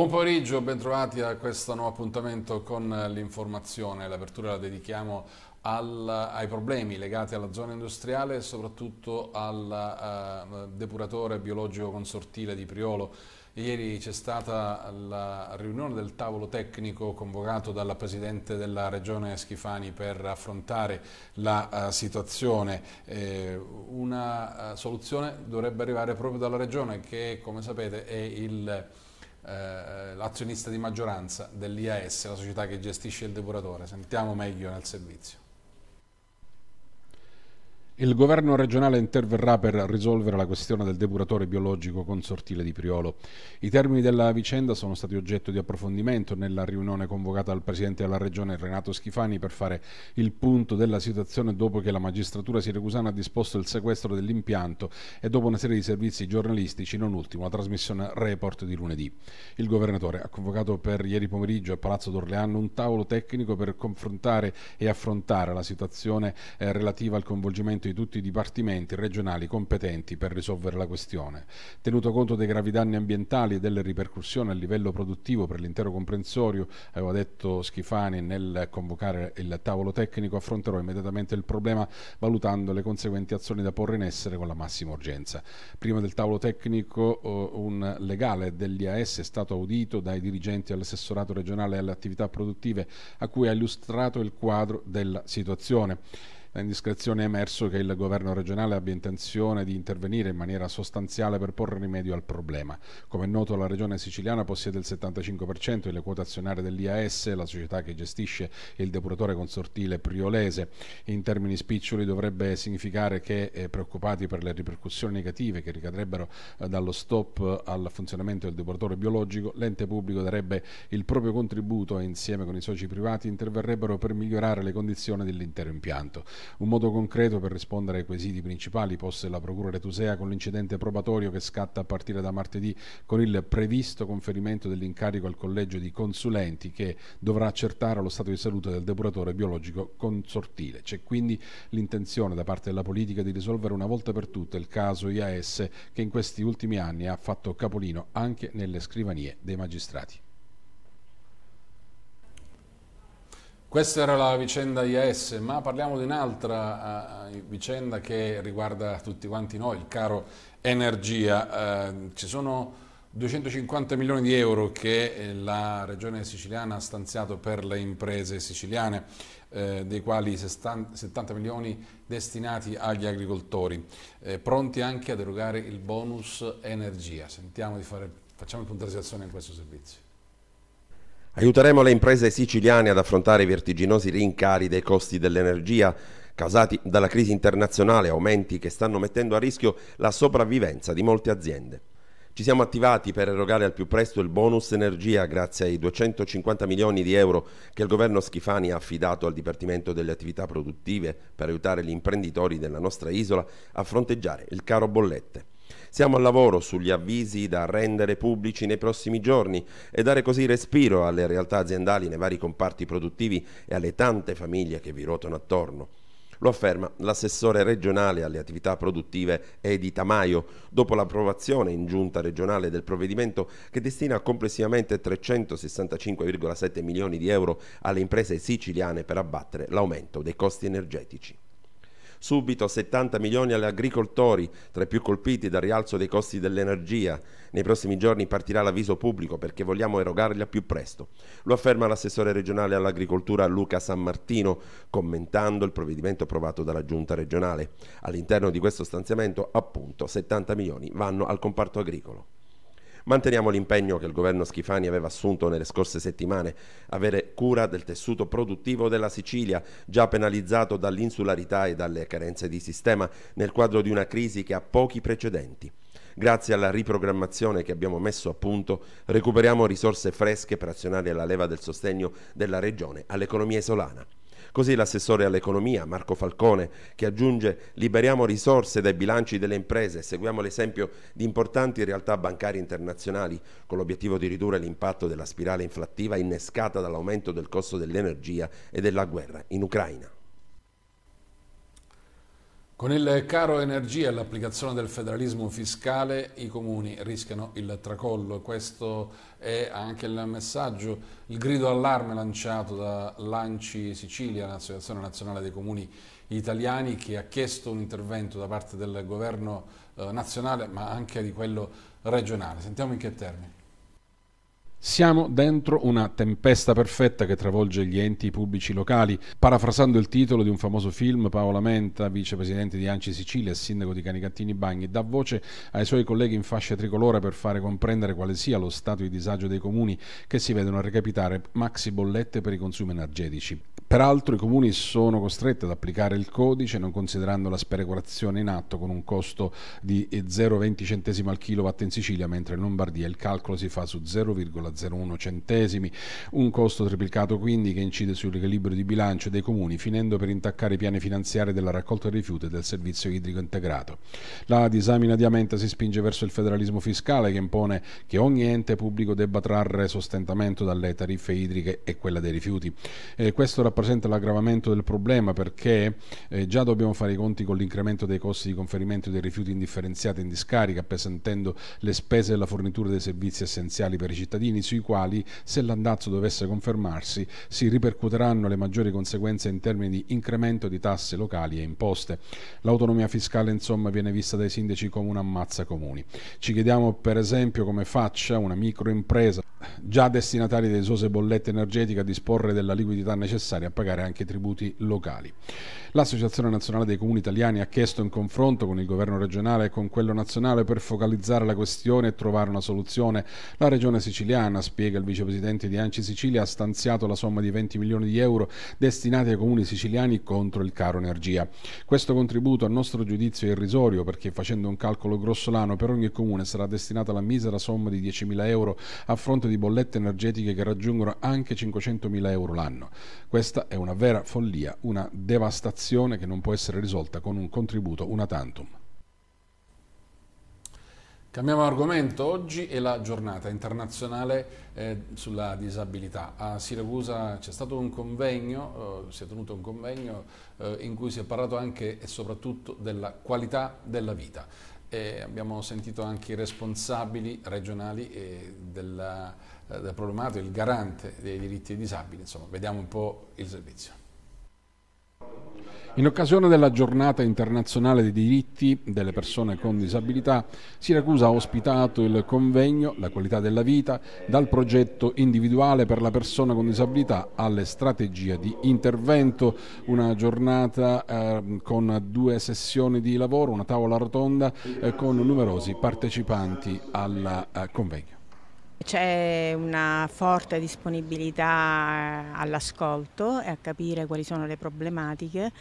Buon pomeriggio, bentrovati a questo nuovo appuntamento con l'informazione. L'apertura la dedichiamo al, ai problemi legati alla zona industriale e soprattutto al uh, depuratore biologico consortile di Priolo. Ieri c'è stata la riunione del tavolo tecnico convocato dalla Presidente della Regione Schifani per affrontare la uh, situazione. Eh, una uh, soluzione dovrebbe arrivare proprio dalla Regione che, come sapete, è il eh, l'azionista di maggioranza dell'IAS, la società che gestisce il depuratore. Sentiamo meglio nel servizio. Il governo regionale interverrà per risolvere la questione del depuratore biologico consortile di Priolo. I termini della vicenda sono stati oggetto di approfondimento nella riunione convocata dal presidente della regione Renato Schifani per fare il punto della situazione dopo che la magistratura siracusana ha disposto il sequestro dell'impianto e dopo una serie di servizi giornalistici, non ultimo la trasmissione Report di lunedì. Il governatore ha convocato per ieri pomeriggio a Palazzo d'Orleano un tavolo tecnico per confrontare e affrontare la situazione eh, relativa al coinvolgimento di tutti i dipartimenti regionali competenti per risolvere la questione. Tenuto conto dei gravi danni ambientali e delle ripercussioni a livello produttivo per l'intero comprensorio, aveva detto Schifani nel convocare il tavolo tecnico, affronterò immediatamente il problema valutando le conseguenti azioni da porre in essere con la massima urgenza. Prima del tavolo tecnico eh, un legale dell'IAS è stato audito dai dirigenti all'assessorato regionale alle attività produttive a cui ha illustrato il quadro della situazione. Da indiscrezione è emerso che il governo regionale abbia intenzione di intervenire in maniera sostanziale per porre rimedio al problema. Come è noto la regione siciliana possiede il 75% delle quote azionarie dell'IAS, la società che gestisce il depuratore consortile priolese. In termini spiccioli dovrebbe significare che eh, preoccupati per le ripercussioni negative che ricadrebbero eh, dallo stop al funzionamento del depuratore biologico, l'ente pubblico darebbe il proprio contributo e insieme con i soci privati interverrebbero per migliorare le condizioni dell'intero impianto. Un modo concreto per rispondere ai quesiti principali posti la Procura Retusea con l'incidente probatorio che scatta a partire da martedì con il previsto conferimento dell'incarico al collegio di consulenti che dovrà accertare lo stato di salute del depuratore biologico consortile. C'è quindi l'intenzione da parte della politica di risolvere una volta per tutte il caso IAS che in questi ultimi anni ha fatto capolino anche nelle scrivanie dei magistrati. Questa era la vicenda IAS, ma parliamo di un'altra eh, eh, vicenda che riguarda tutti quanti noi, il caro energia. Eh, ci sono 250 milioni di euro che la regione siciliana ha stanziato per le imprese siciliane, dei quali 70 milioni destinati agli agricoltori, pronti anche ad erogare il bonus energia. Sentiamo di fare, facciamo il punto di situazione in questo servizio. Aiuteremo le imprese siciliane ad affrontare i vertiginosi rincari dei costi dell'energia causati dalla crisi internazionale, aumenti che stanno mettendo a rischio la sopravvivenza di molte aziende. Ci siamo attivati per erogare al più presto il bonus energia grazie ai 250 milioni di euro che il governo Schifani ha affidato al Dipartimento delle attività produttive per aiutare gli imprenditori della nostra isola a fronteggiare il caro bollette. Siamo al lavoro sugli avvisi da rendere pubblici nei prossimi giorni e dare così respiro alle realtà aziendali nei vari comparti produttivi e alle tante famiglie che vi ruotano attorno. Lo afferma l'assessore regionale alle attività produttive Edi Tamaio, dopo l'approvazione in giunta regionale del provvedimento che destina complessivamente 365,7 milioni di euro alle imprese siciliane per abbattere l'aumento dei costi energetici subito 70 milioni agli agricoltori, tra i più colpiti dal rialzo dei costi dell'energia. Nei prossimi giorni partirà l'avviso pubblico perché vogliamo erogarli al più presto. Lo afferma l'assessore regionale all'agricoltura Luca San Martino, commentando il provvedimento approvato dalla giunta regionale. All'interno di questo stanziamento, appunto, 70 milioni vanno al comparto agricolo. Manteniamo l'impegno che il governo Schifani aveva assunto nelle scorse settimane, avere cura del tessuto produttivo della Sicilia, già penalizzato dall'insularità e dalle carenze di sistema nel quadro di una crisi che ha pochi precedenti. Grazie alla riprogrammazione che abbiamo messo a punto, recuperiamo risorse fresche per azionare la leva del sostegno della Regione all'economia isolana. Così l'assessore all'economia Marco Falcone che aggiunge liberiamo risorse dai bilanci delle imprese e seguiamo l'esempio di importanti realtà bancarie internazionali con l'obiettivo di ridurre l'impatto della spirale inflattiva innescata dall'aumento del costo dell'energia e della guerra in Ucraina. Con il caro energia e l'applicazione del federalismo fiscale i comuni rischiano il tracollo, questo è anche il messaggio, il grido allarme lanciato da Lanci Sicilia, l'Associazione Nazionale dei Comuni Italiani, che ha chiesto un intervento da parte del governo eh, nazionale ma anche di quello regionale. Sentiamo in che termini. Siamo dentro una tempesta perfetta che travolge gli enti pubblici locali. Parafrasando il titolo di un famoso film, Paola Menta, vicepresidente di Anci Sicilia e sindaco di Canicattini Bagni, dà voce ai suoi colleghi in fascia tricolore per fare comprendere quale sia lo stato di disagio dei comuni che si vedono recapitare maxi bollette per i consumi energetici. Peraltro i comuni sono costretti ad applicare il codice non considerando la sperequazione in atto con un costo di 0,20 eh, centesimi al kilowatt in Sicilia, mentre in Lombardia il calcolo si fa su 0,01 centesimi, un costo triplicato quindi che incide sull'equilibrio di bilancio dei comuni, finendo per intaccare i piani finanziari della raccolta dei rifiuti e del servizio idrico integrato. La disamina di Amenta si spinge verso il federalismo fiscale che impone che ogni ente pubblico debba trarre sostentamento dalle tariffe idriche e quella dei rifiuti. Eh, questo rappresenta rappresenta l'aggravamento del problema perché eh, già dobbiamo fare i conti con l'incremento dei costi di conferimento dei rifiuti indifferenziati in discarica, appesantendo le spese della fornitura dei servizi essenziali per i cittadini, sui quali, se l'andazzo dovesse confermarsi, si ripercuoteranno le maggiori conseguenze in termini di incremento di tasse locali e imposte. L'autonomia fiscale, insomma, viene vista dai sindaci come un ammazza comuni. Ci chiediamo, per esempio, come faccia una microimpresa già destinataria delle esose bollette energetiche a disporre della liquidità necessaria a pagare anche i tributi locali. L'Associazione Nazionale dei Comuni Italiani ha chiesto un confronto con il governo regionale e con quello nazionale per focalizzare la questione e trovare una soluzione. La regione siciliana, spiega il vicepresidente di Anci Sicilia, ha stanziato la somma di 20 milioni di euro destinati ai comuni siciliani contro il caro energia. Questo contributo a nostro giudizio è irrisorio perché facendo un calcolo grossolano per ogni comune sarà destinata la misera somma di 10.000 euro a fronte di bollette energetiche che raggiungono anche 500.000 euro l'anno. Questa questa è una vera follia, una devastazione che non può essere risolta con un contributo una tantum. Cambiamo argomento, oggi è la giornata internazionale eh, sulla disabilità. A Siracusa c'è stato un convegno, eh, si è tenuto un convegno eh, in cui si è parlato anche e soprattutto della qualità della vita e abbiamo sentito anche i responsabili regionali della, eh, della problematica, il garante dei diritti dei disabili, insomma vediamo un po' il servizio. In occasione della giornata internazionale dei diritti delle persone con disabilità, Siracusa ha ospitato il convegno La qualità della vita, dal progetto individuale per la persona con disabilità alle strategie di intervento, una giornata eh, con due sessioni di lavoro, una tavola rotonda eh, con numerosi partecipanti al eh, convegno. C'è una forte disponibilità all'ascolto e a capire quali sono le problematiche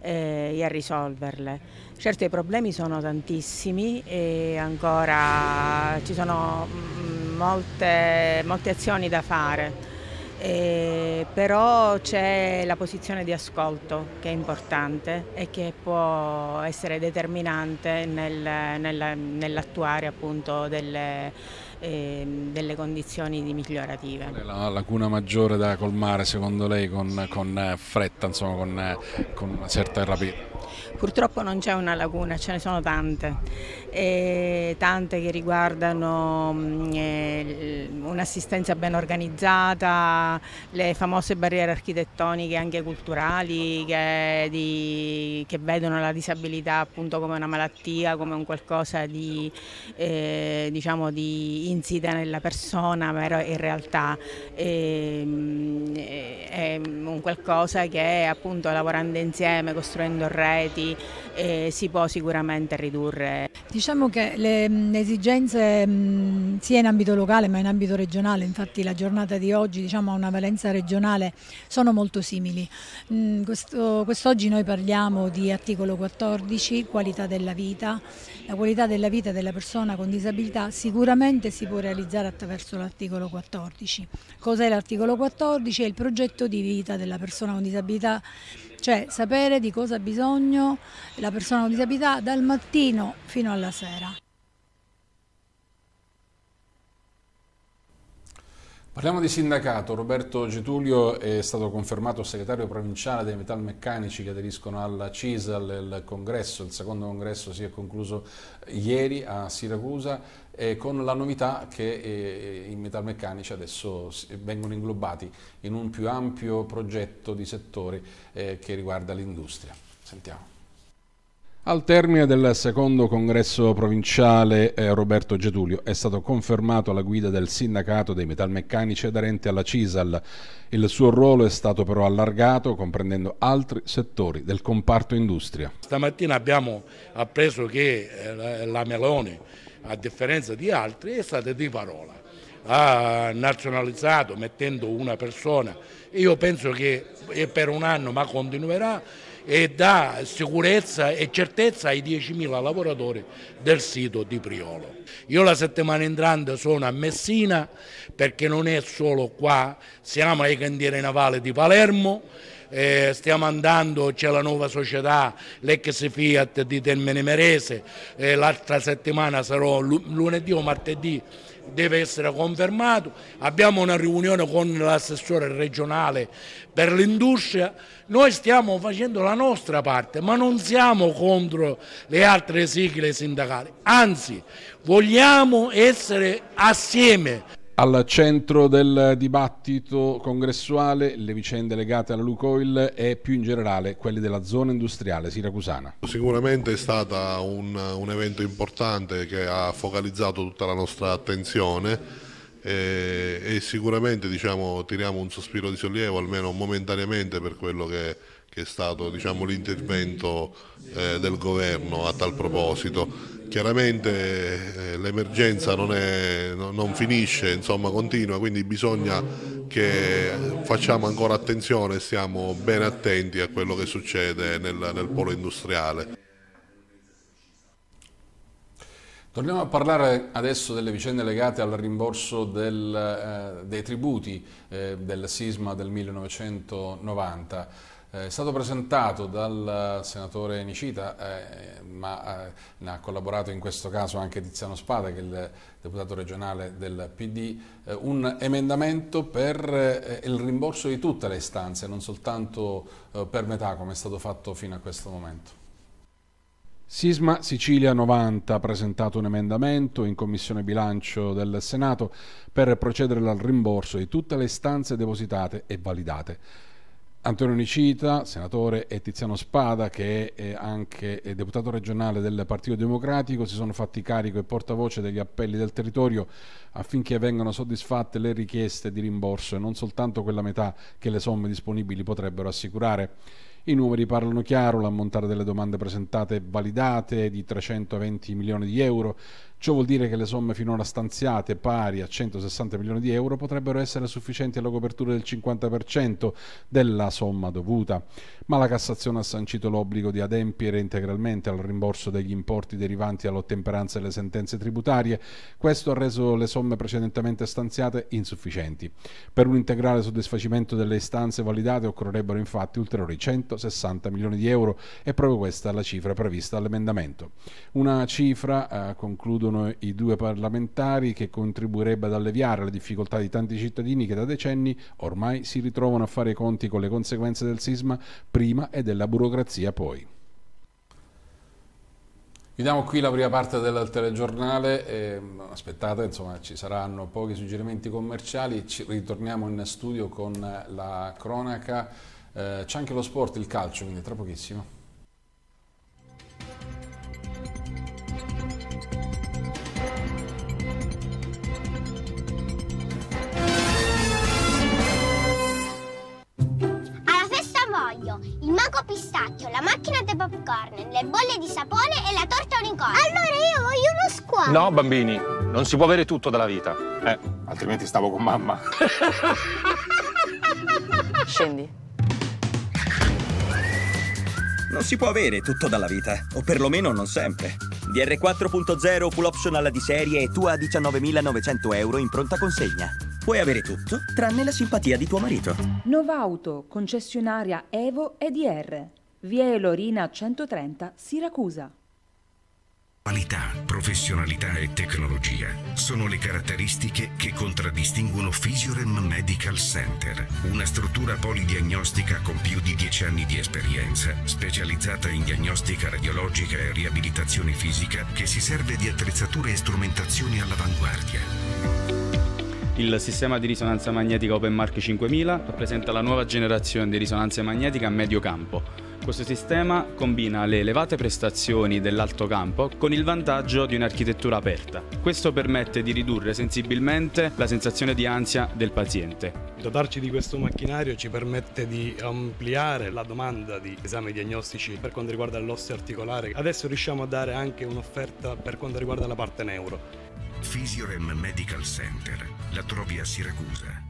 eh, e a risolverle. Certo i problemi sono tantissimi e ancora ci sono mm, molte, molte azioni da fare eh, però c'è la posizione di ascolto che è importante e che può essere determinante nel, nella, nell'attuare appunto delle, eh, delle condizioni migliorative. Qual è la lacuna maggiore da colmare secondo lei con, con eh, fretta, insomma, con, eh, con una certa rapidità? Purtroppo non c'è una lacuna, ce ne sono tante eh, tante che riguardano mm, eh, un'assistenza ben organizzata, le famose barriere architettoniche anche culturali che, di, che, vedono la disabilità appunto come una malattia, come un qualcosa di, eh, diciamo di insita nella persona, però in realtà ehm, è un qualcosa che appunto lavorando insieme, costruendo reti, eh, si può sicuramente ridurre. Diciamo che le, mm, esigenze mm, sia in ambito locale ma in ambito regionale, infatti la giornata di oggi diciamo, ha una valenza regionale, sono molto simili. Mm, questo, quest'oggi noi parliamo di articolo 14, qualità della vita. La qualità della vita della persona con disabilità sicuramente si può realizzare attraverso l'articolo 14. Cos'è l'articolo 14? È il progetto di vita della persona con disabilità cioè sapere di cosa ha bisogno la persona con disabilità dal mattino fino alla sera. Parliamo di sindacato. Roberto Getulio è stato confermato segretario provinciale dei metalmeccanici che aderiscono alla CISAL, il congresso, il secondo congresso si è concluso ieri a Siracusa eh, con la novità che eh, i metalmeccanici adesso vengono inglobati in un più ampio progetto di settore eh, che riguarda l'industria. Sentiamo. Al termine del secondo congresso provinciale eh, Roberto Getulio è stato confermato alla guida del sindacato dei metalmeccanici aderente alla CISAL. Il suo ruolo è stato però allargato comprendendo altri settori del comparto industria. Stamattina abbiamo appreso che eh, la Meloni, a differenza di altri, è stata di parola. Ha nazionalizzato mettendo una persona. Io penso che è per un anno ma continuerà e dà sicurezza e certezza ai 10.000 lavoratori del sito di Priolo. Io la settimana entrante sono a Messina perché non è solo qua, siamo ai cantieri navali di Palermo, eh, stiamo andando, c'è la nuova società, l'ex Fiat di Termine Merese, eh, l'altra settimana sarò lunedì o martedì deve essere confermato, abbiamo una riunione con l'assessore regionale per l'industria, noi stiamo facendo la nostra parte ma non siamo contro le altre sigle sindacali, anzi vogliamo essere assieme. Al centro del dibattito congressuale le vicende legate alla Lukoil e più in generale quelle della zona industriale siracusana. Sicuramente è stato un, un, evento importante che ha focalizzato tutta la nostra attenzione e, e sicuramente diciamo, tiriamo un sospiro di sollievo almeno momentaneamente per quello che che è stato diciamo, l'intervento eh, del governo a tal proposito. Chiaramente eh, l'emergenza non, non, finisce, insomma continua, quindi bisogna che facciamo ancora attenzione e stiamo ben attenti a quello che succede nel, nel polo industriale. Torniamo a parlare adesso delle vicende legate al rimborso del, eh, dei tributi eh, del sisma del 1990. Eh, è stato presentato dal eh, senatore Nicita, eh, ma eh, ne ha collaborato in questo caso anche Tiziano Spada, che è il deputato regionale del PD, eh, un emendamento per eh, il rimborso di tutte le istanze, non soltanto per metà come è stato fatto fino a questo momento. Sisma Sicilia 90 ha presentato un emendamento in Commissione Bilancio del Senato per procedere al rimborso di tutte le istanze depositate e validate. Antonio Nicita, senatore, e Tiziano Spada, che è anche deputato regionale del Partito Democratico, si sono fatti carico e portavoce degli appelli del territorio affinché vengano soddisfatte le richieste di rimborso e non soltanto quella metà che le somme disponibili potrebbero assicurare. I numeri parlano chiaro, l'ammontare delle domande presentate e validate è di 320 milioni di euro, Ciò vuol dire che le somme finora stanziate, pari a 160 milioni di euro, potrebbero essere sufficienti alla copertura del 50% della somma dovuta. Ma la Cassazione ha sancito l'obbligo di adempiere integralmente al rimborso degli importi derivanti all'ottemperanza delle sentenze tributarie. Questo ha reso le somme precedentemente stanziate insufficienti. Per un integrale soddisfacimento delle istanze validate occorrerebbero infatti ulteriori 160 milioni di euro e proprio questa è la cifra prevista all'emendamento. Una cifra, eh, concludo escludono i due parlamentari che contribuirebbe ad alleviare le difficoltà di tanti cittadini che da decenni ormai si ritrovano a fare i conti con le conseguenze del sisma prima e della burocrazia poi. Chiudiamo qui la prima parte del telegiornale, eh, aspettate, insomma ci saranno pochi suggerimenti commerciali, ci ritorniamo in studio con la cronaca, eh, c'è anche lo sport, il calcio, quindi tra pochissimo. Pinocchio, il mago pistacchio, la macchina dei popcorn, le bolle di sapone e la torta unicorno. Allora io voglio uno squalo. No, bambini, non si può avere tutto dalla vita. Eh, altrimenti stavo con mamma. Scendi. Non si può avere tutto dalla vita, o perlomeno non sempre. DR4.0 full optional di serie e tua a 19.900 euro in pronta consegna. Puoi avere tutto, tranne la simpatia di tuo marito. Novauto, concessionaria Evo EDR. Via Elorina 130, Siracusa. Qualità, professionalità e tecnologia sono le caratteristiche che contraddistinguono Physiorem Medical Center, una struttura polidiagnostica con più di 10 anni di esperienza, specializzata in diagnostica radiologica e riabilitazione fisica, che si serve di attrezzature e strumentazioni all'avanguardia. Il sistema di risonanza magnetica Open Mark 5000 rappresenta la nuova generazione di risonanza magnetica a medio campo. Questo sistema combina le elevate prestazioni dell'alto campo con il vantaggio di un'architettura aperta. Questo permette di ridurre sensibilmente la sensazione di ansia del paziente. Dotarci di questo macchinario ci permette di ampliare la domanda di esami diagnostici per quanto riguarda l'osso articolare. Adesso riusciamo a dare anche un'offerta per quanto riguarda la parte neuro. Fisiorem Medical Center. La trovi a Siracusa.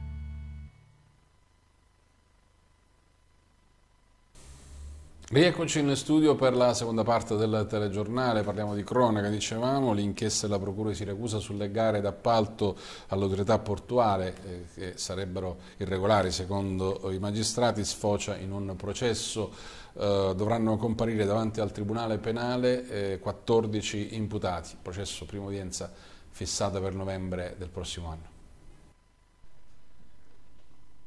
Rieccoci in studio per la seconda parte del telegiornale, parliamo di cronaca, dicevamo, l'inchiesta della Procura di Siracusa sulle gare d'appalto all'autorità portuale eh, che sarebbero irregolari secondo i magistrati sfocia in un processo, eh, dovranno comparire davanti al Tribunale Penale eh, 14 imputati, processo prima udienza fissata per novembre del prossimo anno.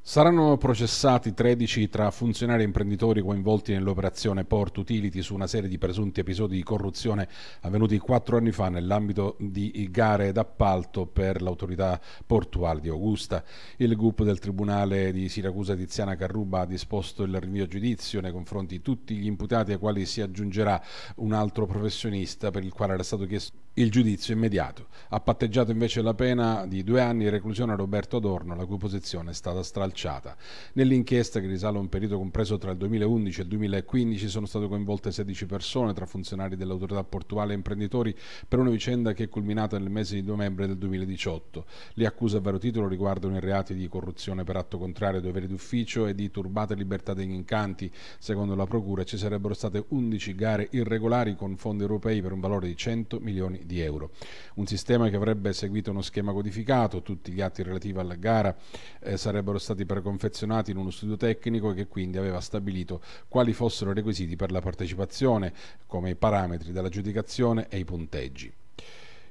Saranno processati 13 tra funzionari e imprenditori coinvolti nell'operazione Port Utility su una serie di presunti episodi di corruzione avvenuti quattro anni fa nell'ambito di gare d'appalto per l'autorità portuale di Augusta. Il GUP del Tribunale di Siracusa Tiziana Carruba ha disposto il rinvio a giudizio nei confronti di tutti gli imputati ai quali si aggiungerà un altro professionista per il quale era stato chiesto il giudizio immediato. Ha patteggiato invece la pena di due anni di reclusione a Roberto Adorno, la cui posizione è stata stralciata. Nell'inchiesta, che risale a un periodo compreso tra il 2011 e il 2015, sono state coinvolte 16 persone, tra funzionari dell'autorità portuale e imprenditori, per una vicenda che è culminata nel mese di novembre del 2018. Le accuse a vero titolo riguardano i reati di corruzione per atto contrario ai doveri d'ufficio e di turbata libertà degli incanti. Secondo la Procura ci sarebbero state 11 gare irregolari con fondi europei per un valore di 100 milioni di euro di euro. Un sistema che avrebbe seguito uno schema codificato, tutti gli atti relativi alla gara eh, sarebbero stati preconfezionati in uno studio tecnico che quindi aveva stabilito quali fossero i requisiti per la partecipazione, come i parametri dell'aggiudicazione e i punteggi.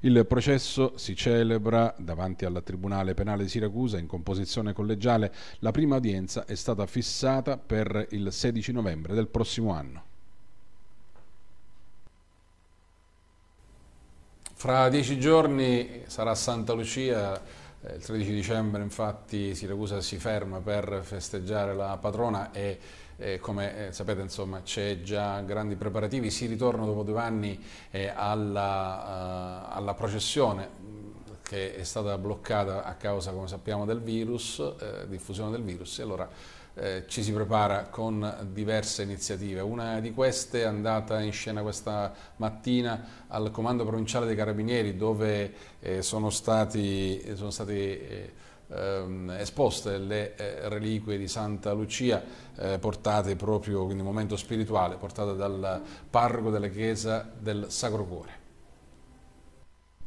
Il processo si celebra davanti al Tribunale Penale di Siracusa in composizione collegiale. La prima udienza è stata fissata per il 16 novembre del prossimo anno. Fra dieci giorni sarà Santa Lucia, eh, il 13 dicembre infatti Siracusa si ferma per festeggiare la patrona e eh, come eh, sapete insomma c'è già grandi preparativi, si ritorna dopo due anni eh, alla, uh, alla processione che è stata bloccata a causa, come sappiamo, del virus, eh, diffusione del virus, e allora eh, ci si prepara con diverse iniziative. Una di queste è andata in scena questa mattina al Comando Provinciale dei Carabinieri dove eh, sono state sono stati eh, ehm, esposte le eh, reliquie di Santa Lucia eh, portate proprio in un momento spirituale, portate dal parroco della chiesa del Sacro Cuore.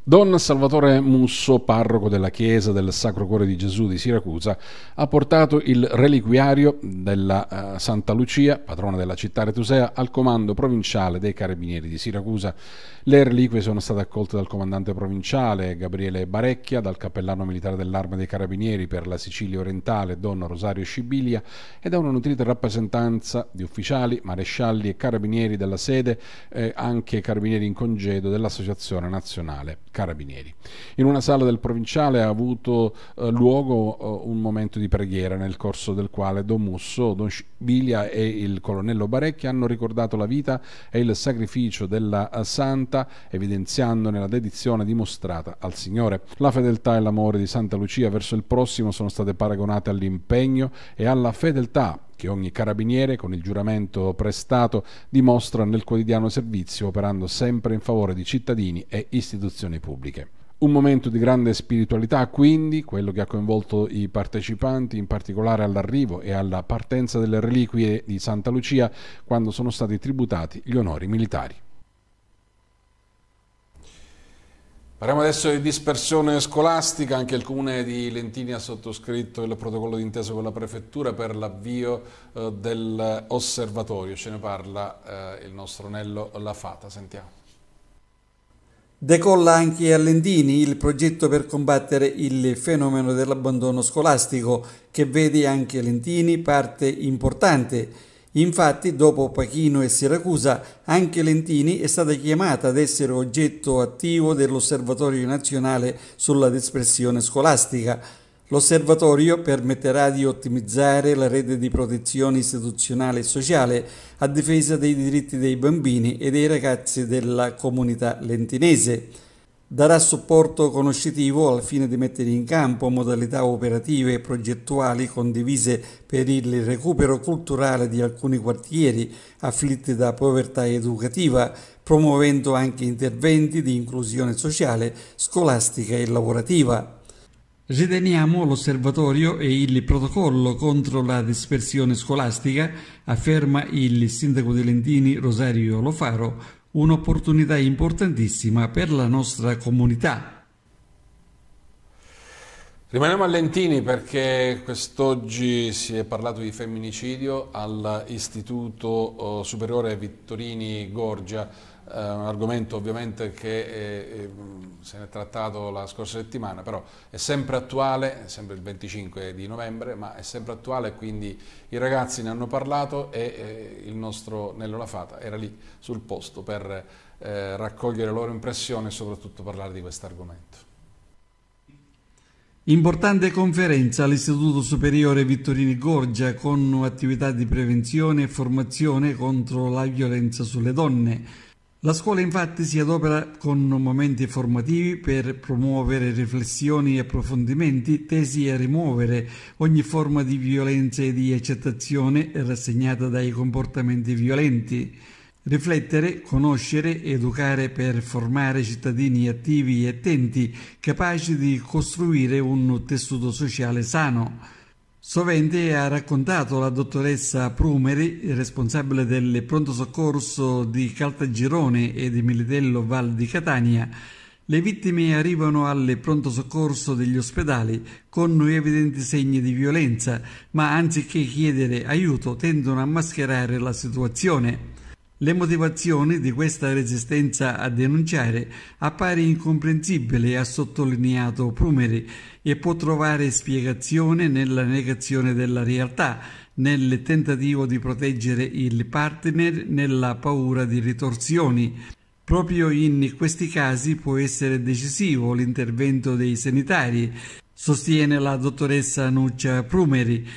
Don Salvatore Musso, parroco della chiesa del Sacro Cuore di Gesù di Siracusa, ha portato il reliquiario della eh, Santa Lucia, patrona della città retusea, al comando provinciale dei Carabinieri di Siracusa. Le reliquie sono state accolte dal comandante provinciale Gabriele Barecchia, dal cappellano militare dell'Arma dei Carabinieri per la Sicilia orientale Don Rosario Scibilia e da una nutrita rappresentanza di ufficiali, marescialli e carabinieri della sede, eh, anche carabinieri in congedo dell'Associazione Nazionale carabinieri. In una sala del provinciale ha avuto eh, luogo eh, un momento di preghiera nel corso del quale Don Musso, Don Sciviglia e il colonnello Barecchi hanno ricordato la vita e il sacrificio della eh, santa, evidenziandone la dedizione dimostrata al Signore. La fedeltà e l'amore di Santa Lucia verso il prossimo sono state paragonate all'impegno e alla fedeltà che ogni carabiniere, con il giuramento prestato, dimostra nel quotidiano servizio operando sempre in favore di cittadini e istituzioni pubbliche. Un momento di grande spiritualità, quindi, quello che ha coinvolto i partecipanti, in particolare all'arrivo e alla partenza delle reliquie di Santa Lucia, quando sono stati tributati gli onori militari. Parliamo adesso di dispersione scolastica, anche il comune di Lentini ha sottoscritto il protocollo d'intesa con la prefettura per l'avvio eh, dell'osservatorio, ce ne parla eh, il nostro Nello Lafata, sentiamo. Decolla anche a Lentini il progetto per combattere il fenomeno dell'abbandono scolastico che vede anche Lentini parte importante Infatti, dopo Pachino e Siracusa, anche Lentini è stata chiamata ad essere oggetto attivo dell'Osservatorio nazionale sulla dispersione scolastica. L'osservatorio permetterà di ottimizzare la rete di protezione istituzionale e sociale a difesa dei diritti dei bambini e dei ragazzi della comunità lentinese darà supporto conoscitivo al fine di mettere in campo modalità operative e progettuali condivise per il recupero culturale di alcuni quartieri afflitti da povertà educativa, promuovendo anche interventi di inclusione sociale, scolastica e lavorativa. Riteniamo l'osservatorio e il protocollo contro la dispersione scolastica, afferma il sindaco di Lentini Rosario Lofaro, un'opportunità importantissima per la nostra comunità. Rimaniamo a Lentini perché quest'oggi si è parlato di femminicidio all'Istituto eh, Superiore Vittorini Gorgia, eh, un argomento ovviamente che eh, se ne è trattato la scorsa settimana, però è sempre attuale, è sempre il 25 di novembre, ma è sempre attuale, quindi i ragazzi ne hanno parlato e eh, il nostro Nello Lafata era lì sul posto per eh, raccogliere le loro impressioni e soprattutto parlare di questo argomento. Importante conferenza all'Istituto Superiore Vittorini Gorgia con attività di prevenzione e formazione contro la violenza sulle donne. La scuola infatti si adopera con momenti formativi per promuovere riflessioni e approfondimenti tesi a rimuovere ogni forma di violenza e di accettazione rassegnata dai comportamenti violenti. Riflettere, conoscere, educare per formare cittadini attivi e attenti, capaci di costruire un tessuto sociale sano. Sovente ha raccontato la dottoressa Prumeri, responsabile del pronto soccorso di Caltagirone e di Militello Val di Catania, le vittime arrivano al pronto soccorso degli ospedali con evidenti segni di violenza, ma anziché chiedere aiuto tendono a mascherare la situazione. Le motivazioni di questa resistenza a denunciare appare incomprensibile, ha sottolineato Prumeri, e può trovare spiegazione nella negazione della realtà, nel tentativo di proteggere il partner, nella paura di ritorsioni. Proprio in questi casi può essere decisivo l'intervento dei sanitari, sostiene la dottoressa Nuccia Prumeri,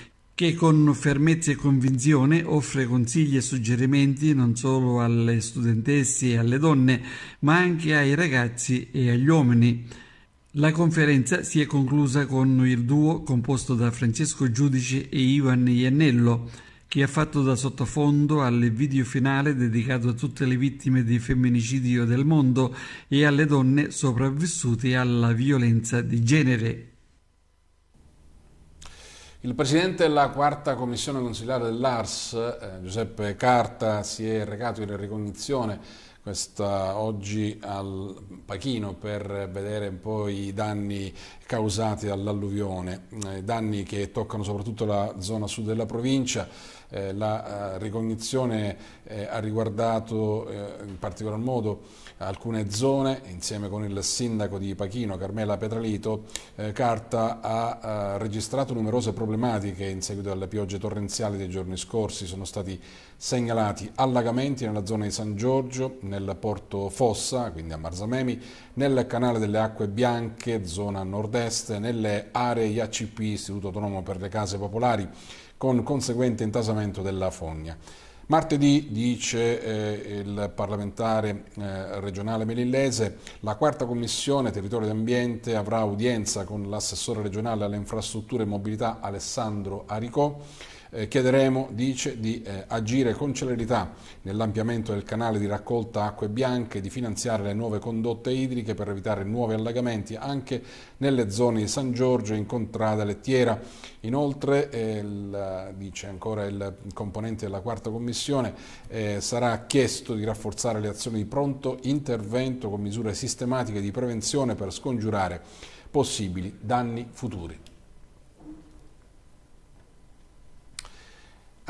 che con fermezza e convinzione offre consigli e suggerimenti non solo alle studentesse e alle donne, ma anche ai ragazzi e agli uomini. La conferenza si è conclusa con il duo composto da Francesco Giudice e Ivan Iannello, che ha fatto da sottofondo al video finale dedicato a tutte le vittime di femminicidio del mondo e alle donne sopravvissute alla violenza di genere. Il presidente della quarta commissione consigliare dell'ARS, eh, Giuseppe Carta, si è recato in ricognizione questa oggi al Pachino per vedere un po' i danni causati dall'alluvione, eh, danni che toccano soprattutto la zona sud della provincia. Eh, la eh, ricognizione eh, ha riguardato eh, in particolar modo alcune zone, insieme con il sindaco di Pachino, Carmela Petralito, eh, Carta ha eh, registrato numerose problematiche in seguito alle piogge torrenziali dei giorni scorsi. Sono stati segnalati allagamenti nella zona di San Giorgio, nel porto Fossa, quindi a Marzamemi, nel canale delle acque bianche, zona nord-est, nelle aree IACP, Istituto Autonomo per le Case Popolari, con conseguente intasamento della fogna. Martedì dice eh, il parlamentare eh, regionale melillese la quarta commissione territorio ed ambiente avrà udienza con l'assessore regionale alle infrastrutture e mobilità Alessandro Aricò eh, chiederemo, dice, di eh, agire con celerità nell'ampliamento del canale di raccolta acque bianche, di finanziare le nuove condotte idriche per evitare nuovi allagamenti anche nelle zone di San Giorgio in contrada Lettiera. Inoltre, eh, il, dice ancora il componente della quarta commissione, eh, sarà chiesto di rafforzare le azioni di pronto intervento con misure sistematiche di prevenzione per scongiurare possibili danni futuri.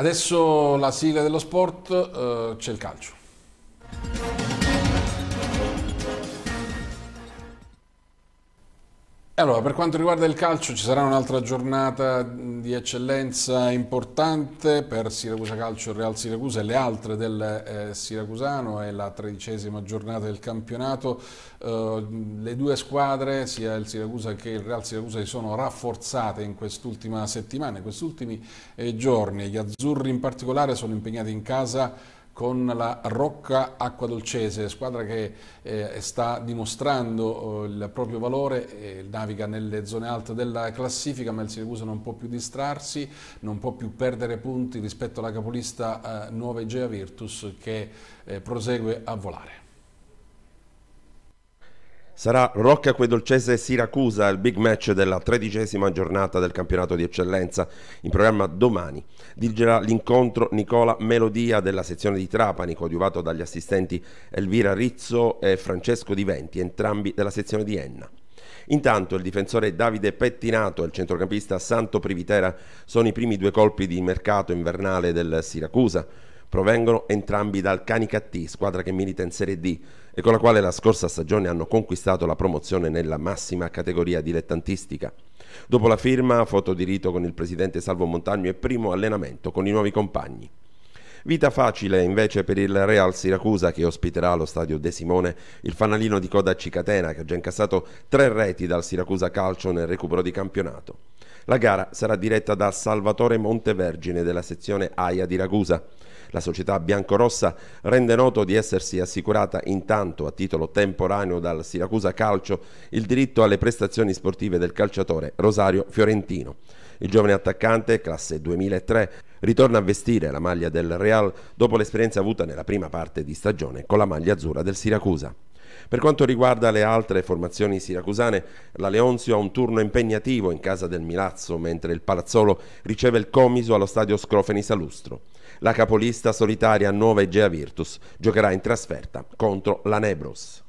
Adesso la sigla dello sport, eh, c'è il calcio. Allora, per quanto riguarda il calcio, ci sarà un'altra giornata di eccellenza importante per Siracusa Calcio e Real Siracusa e le altre del eh, Siracusano, è la tredicesima giornata del campionato. Eh, le due squadre, sia il Siracusa che il Real Siracusa, si sono rafforzate in quest'ultima settimana, in questi ultimi eh, giorni. Gli azzurri in particolare sono impegnati in casa con la Rocca Acqua Dolcese, squadra che eh, sta dimostrando eh, il proprio valore, eh, naviga nelle zone alte della classifica, ma il Siracusa non può più distrarsi, non può più perdere punti rispetto alla capolista eh, Nuova Egea Virtus che eh, prosegue a volare. Sarà Rocca Quedolcese Siracusa il big match della tredicesima giornata del campionato di eccellenza in programma domani. Dirigerà l'incontro Nicola Melodia della sezione di Trapani, coadiuvato dagli assistenti Elvira Rizzo e Francesco Di Venti, entrambi della sezione di Enna. Intanto il difensore Davide Pettinato e il centrocampista Santo Privitera sono i primi due colpi di mercato invernale del Siracusa. Provengono entrambi dal Canicattì, squadra che milita in Serie D e con la quale la scorsa stagione hanno conquistato la promozione nella massima categoria dilettantistica. Dopo la firma, foto di rito con il presidente Salvo Montagno e primo allenamento con i nuovi compagni. Vita facile invece per il Real Siracusa che ospiterà allo stadio De Simone il fanalino di coda Cicatena che ha già incassato tre reti dal Siracusa Calcio nel recupero di campionato. La gara sarà diretta da Salvatore Montevergine della sezione AIA di Ragusa. La società biancorossa rende noto di essersi assicurata intanto a titolo temporaneo dal Siracusa Calcio il diritto alle prestazioni sportive del calciatore Rosario Fiorentino. Il giovane attaccante, classe 2003, ritorna a vestire la maglia del Real dopo l'esperienza avuta nella prima parte di stagione con la maglia azzurra del Siracusa. Per quanto riguarda le altre formazioni siracusane, la Leonzio ha un turno impegnativo in casa del Milazzo, mentre il Palazzolo riceve il comiso allo stadio Scrofeni Salustro. La capolista solitaria Nuova Egea Virtus giocherà in trasferta contro la Nebros.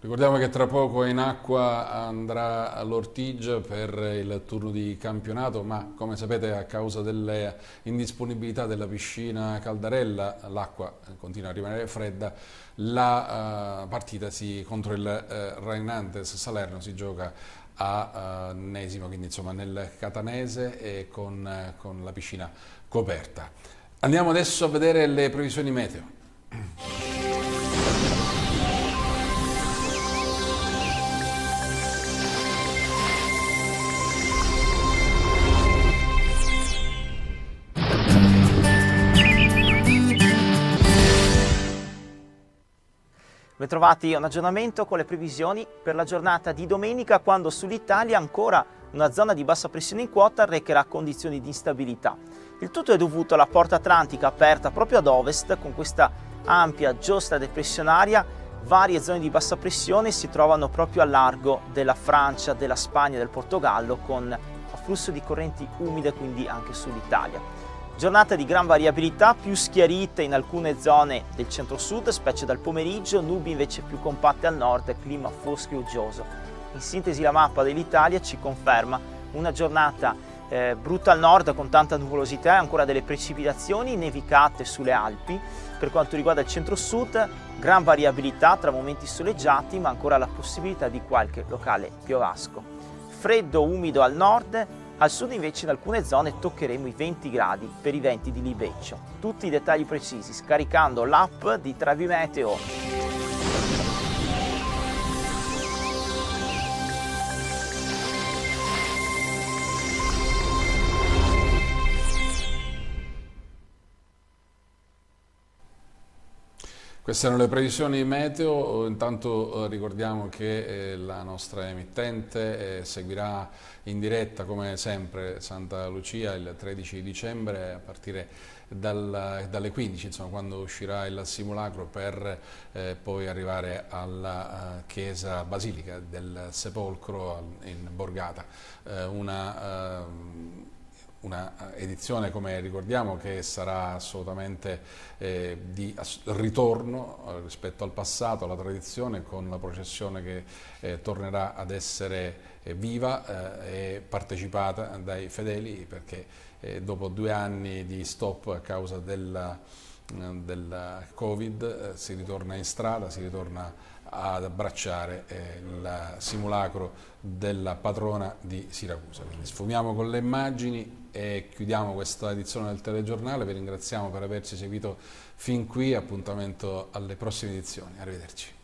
Ricordiamo che tra poco in acqua andrà l'Ortigia per il turno di campionato, ma come sapete a causa dell'indisponibilità della piscina Caldarella, l'acqua continua a rimanere fredda, la uh, partita si, contro il uh, eh, Reinantes Salerno si gioca a uh, eh, Nesimo, quindi insomma nel Catanese e con, con la piscina Caldarella coperta. Andiamo adesso a vedere le previsioni meteo. Bentrovati trovati un aggiornamento con le previsioni per la giornata di domenica quando sull'Italia ancora una zona di bassa pressione in quota recherà condizioni di instabilità. Il tutto è dovuto alla porta atlantica aperta proprio ad ovest con questa ampia giostra depressionaria varie zone di bassa pressione si trovano proprio a largo della Francia, della Spagna e del Portogallo con afflusso di correnti umide quindi anche sull'Italia. Giornata di gran variabilità, più schiarite in alcune zone del centro-sud, specie dal pomeriggio, nubi invece più compatte al nord, clima fosco e uggioso. In sintesi la mappa dell'Italia ci conferma una giornata eh, brutta al nord con tanta nuvolosità e ancora delle precipitazioni nevicate sulle Alpi. Per quanto riguarda il centro-sud, gran variabilità tra momenti soleggiati ma ancora la possibilità di qualche locale piovasco. Freddo umido al nord, al sud invece in alcune zone toccheremo i 20 gradi per i venti di libeccio. Tutti i dettagli precisi scaricando l'app di Travimeteo. Queste erano le previsioni meteo, intanto eh, ricordiamo che eh, la nostra emittente eh, seguirà in diretta come sempre Santa Lucia il 13 dicembre a partire dal, dalle 15, insomma, quando uscirà il simulacro per eh, poi arrivare alla chiesa basilica del sepolcro in Borgata. Uh, una, uh, una eh, edizione come ricordiamo che sarà assolutamente eh, di ritorno eh, rispetto al passato, alla tradizione con la processione che eh, tornerà ad essere eh, viva eh, e partecipata dai fedeli perché dopo due anni di stop a causa della, del Covid si ritorna in strada, si ritorna ad abbracciare il simulacro della patrona di Siracusa. Quindi sfumiamo con le immagini e chiudiamo questa edizione del telegiornale. Vi ringraziamo per averci seguito fin qui, appuntamento alle prossime edizioni. Arrivederci.